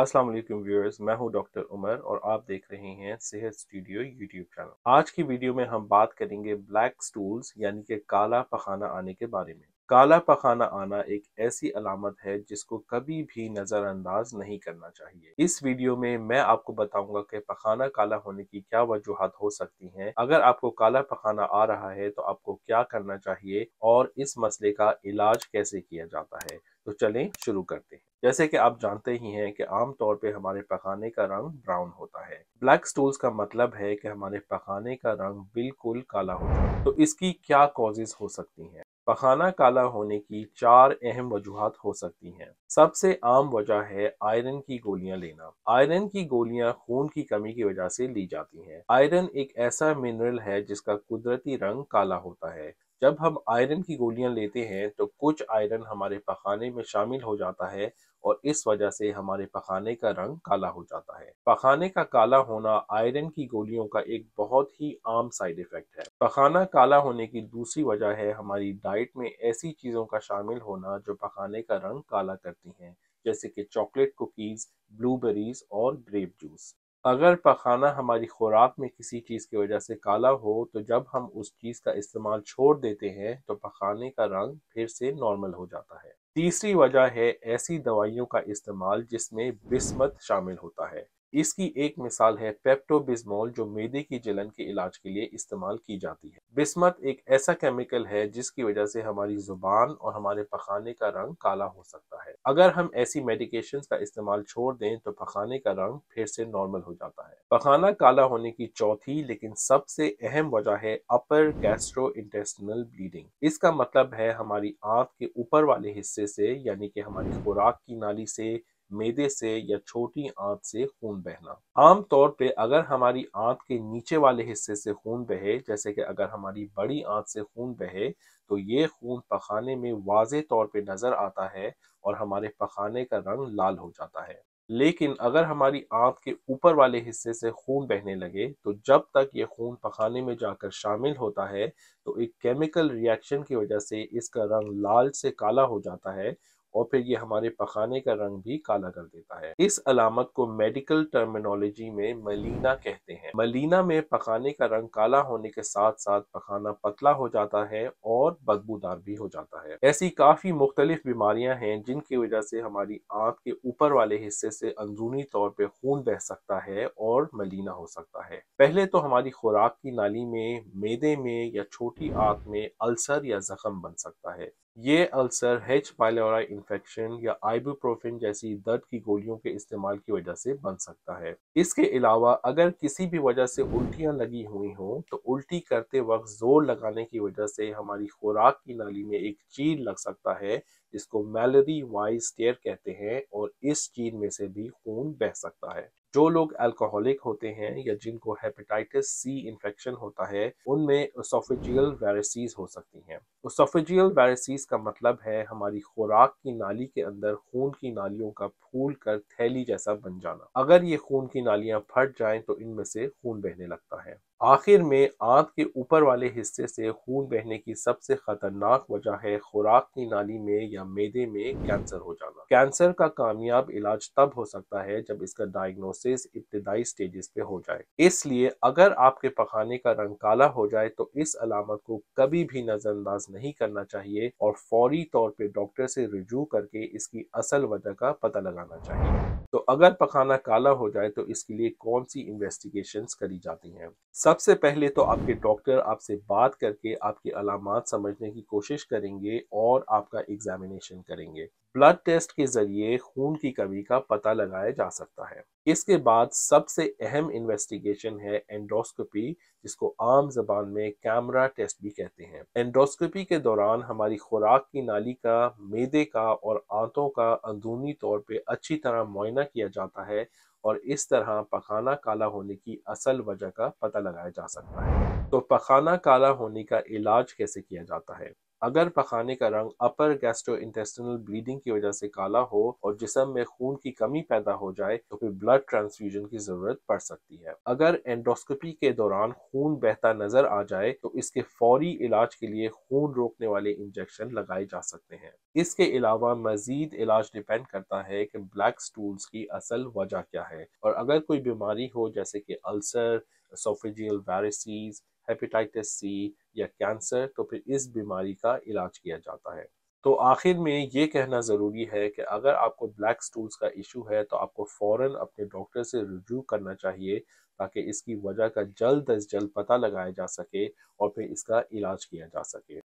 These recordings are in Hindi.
अस्सलाम वालेकुम व्यूअर्स मैं हूं डॉक्टर उमर और आप देख रहे हैं सेहत स्टूडियो यूट्यूब चैनल आज की वीडियो में हम बात करेंगे ब्लैक स्टूल्स यानी कि काला पखाना आने के बारे में काला पखाना आना एक ऐसी अलामत है जिसको कभी भी नज़रअंदाज नहीं करना चाहिए इस वीडियो में मैं आपको बताऊंगा कि पखाना काला होने की क्या वजूहत हो सकती हैं अगर आपको काला पखाना आ रहा है तो आपको क्या करना चाहिए और इस मसले का इलाज कैसे किया जाता है तो चलें शुरू करते हैं जैसे कि आप जानते ही हैं कि आमतौर पे हमारे पखाने का रंग ब्राउन होता है ब्लैक स्टूल्स का मतलब है कि हमारे पखाने का रंग बिल्कुल काला होता है तो इसकी क्या कॉजेज हो सकती हैं पखाना काला होने की चार अहम वजूहत हो सकती हैं सबसे आम वजह है आयरन की गोलियां लेना आयरन की गोलियां खून की कमी की वजह से ली जाती हैं आयरन एक ऐसा मिनरल है जिसका कुदरती रंग काला होता है जब हम आयरन की गोलियां लेते हैं तो कुछ आयरन हमारे पखाने में शामिल हो जाता है और इस वजह से हमारे पखाने का रंग काला हो जाता है पखाने का काला होना आयरन की गोलियों का एक बहुत ही आम साइड इफेक्ट है पखाना काला होने की दूसरी वजह है हमारी डाइट में ऐसी चीज़ों का शामिल होना जो पखाने का रंग काला करती हैं जैसे कि चॉकलेट कुकीज़ ब्लूबेरीज और ग्रेप जूस अगर पखाना हमारी खुराक में किसी चीज़ की वजह से काला हो तो जब हम उस चीज़ का इस्तेमाल छोड़ देते हैं तो पखाने का रंग फिर से नॉर्मल हो जाता है तीसरी वजह है ऐसी दवाइयों का इस्तेमाल जिसमें बिस्मत शामिल होता है इसकी एक मिसाल है पेप्टोबिस्मोल जो मेदे की जलन के इलाज के लिए इस्तेमाल की जाती है बिस्मत एक ऐसा केमिकल है जिसकी वजह से हमारी जुबान और हमारे पखाने का रंग काला हो सकता है अगर हम ऐसी मेडिकेशन का इस्तेमाल छोड़ दें तो पखाने का रंग फिर से नॉर्मल हो जाता है पखाना काला होने की चौथी लेकिन सबसे अहम वजह है अपर गैस्ट्रो इंटेस्टिनल ब्लीडिंग इसका मतलब है हमारी आंख के ऊपर वाले हिस्से से यानी कि हमारी खुराक की नाली से मेदे से या छोटी आंत से खून बहना आमतौर पे अगर हमारी आंत के नीचे वाले हिस्से से खून बहे जैसे कि अगर हमारी बड़ी आंत से खून बहे तो ये खून पखाने में वाज तौर पे नजर आता है और हमारे पखाने का रंग लाल हो जाता है लेकिन अगर हमारी आंत के ऊपर वाले हिस्से से खून बहने लगे तो जब तक ये खून पखाने में जाकर शामिल होता है तो एक केमिकल रिएक्शन की वजह से इसका रंग लाल से काला हो जाता है और फिर ये हमारे पखाने का रंग भी काला कर देता है इस अलामत को मेडिकल टर्मिनोलॉजी में मलीना कहते हैं मलीना में पखाने का रंग काला होने के साथ साथ पखाना पतला हो जाता है और बदबूदार भी हो जाता है ऐसी काफी मुख्तलिफ बीमारियां हैं जिनकी वजह से हमारी आंख के ऊपर वाले हिस्से से अंदरूनी तौर पर खून बह सकता है और मलीना हो सकता है पहले तो हमारी खुराक की नाली में मेदे में या छोटी आंख में अल्सर या जख्म बन सकता है ये अल्सर हेच पाइलोराई इन्फेक्शन या आइबूप्रोफिन जैसी दर्द की गोलियों के इस्तेमाल की वजह से बन सकता है इसके अलावा अगर किसी भी वजह से उल्टियां लगी हुई हों तो उल्टी करते वक्त जोर लगाने की वजह से हमारी खुराक की नाली में एक चीर लग सकता है जिसको मेलरी वाइज टेयर कहते हैं और इस चीर में से भी खून बह सकता है जो लोग अल्कोहलिक होते हैं या जिनको हेपेटाइटिस सी इन्फेक्शन होता है उनमें ओसोफिजियल वेरेसीज हो सकती हैं ओसोफेजियल वायरसेस का मतलब है हमारी खुराक की नाली के अंदर खून की नालियों का फूल कर थैली जैसा बन जाना अगर ये खून की नालियां फट जाएं तो इनमें से खून बहने लगता है आखिर में आंत के ऊपर वाले हिस्से से खून बहने की सबसे खतरनाक वजह है खुराक की नाली में या मेदे में कैंसर हो जाना कैंसर का कामयाब इलाज तब हो सकता है जब इसका डायग्नोसिस इब्तदाई स्टेजेस पे हो जाए इसलिए अगर आपके पखाने का रंग काला हो जाए तो इस अलामत को कभी भी नजरअंदाज नहीं करना चाहिए और फौरी तौर पे डॉक्टर से रिजू करके इसकी असल वजह का पता लगाना चाहिए तो अगर पखाना काला हो जाए तो इसके लिए कौन सी इन्वेस्टिगेशंस करी जाती हैं सबसे पहले तो आपके डॉक्टर आपसे बात करके आपकी अलामत समझने की कोशिश करेंगे और आपका एग्जामिनेशन करेंगे ब्लड टेस्ट के जरिए खून की कमी का पता लगाया जा सकता है इसके बाद सबसे अहम इन्वेस्टिगेशन है एंडोस्कोपी जिसको आम जबान में कैमरा टेस्ट भी कहते हैं एंडोस्कोपी सर्जरी के दौरान हमारी खुराक की नाली का मेदे का और आंतों का अंदरूनी तौर पे अच्छी तरह मुआयना किया जाता है और इस तरह पखाना काला होने की असल वजह का पता लगाया जा सकता है तो पखाना काला होने का इलाज कैसे किया जाता है अगर पखाने का रंग अपर गैस्ट्रोइंटेस्टिनल ब्लीडिंग की वजह से काला हो और जिसम में खून की कमी पैदा हो जाए तो फिर ब्लड ट्रांसफ्यूजन की जरूरत पड़ सकती है अगर एंडोस्कोपी के दौरान खून बहता नजर आ जाए तो इसके फौरी इलाज के लिए खून रोकने वाले इंजेक्शन लगाए जा सकते हैं इसके अलावा मजीद इलाज डिपेंड करता है कि ब्लैक स्टूल्स की असल वजह क्या है और अगर कोई बीमारी हो जैसे कि अल्सर सोफेजियल वायरसीज हेपेटाइटिस सी या कैंसर तो फिर इस बीमारी का इलाज किया जाता है तो आखिर में ये कहना ज़रूरी है कि अगर आपको ब्लैक स्टूल्स का इशू है तो आपको फ़ौर अपने डॉक्टर से रजू करना चाहिए ताकि इसकी वजह का जल्द अज जल्द पता लगाया जा सके और फिर इसका इलाज किया जा सके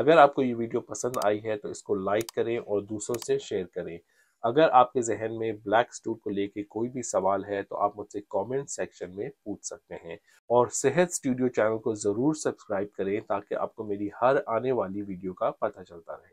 अगर आपको ये वीडियो पसंद आई है तो इसको लाइक करें और दूसरों से शेयर करें अगर आपके जहन में ब्लैक स्टूट को लेके कोई भी सवाल है तो आप मुझसे कमेंट सेक्शन में पूछ सकते हैं और सेहत स्टूडियो चैनल को ज़रूर सब्सक्राइब करें ताकि आपको मेरी हर आने वाली वीडियो का पता चलता रहे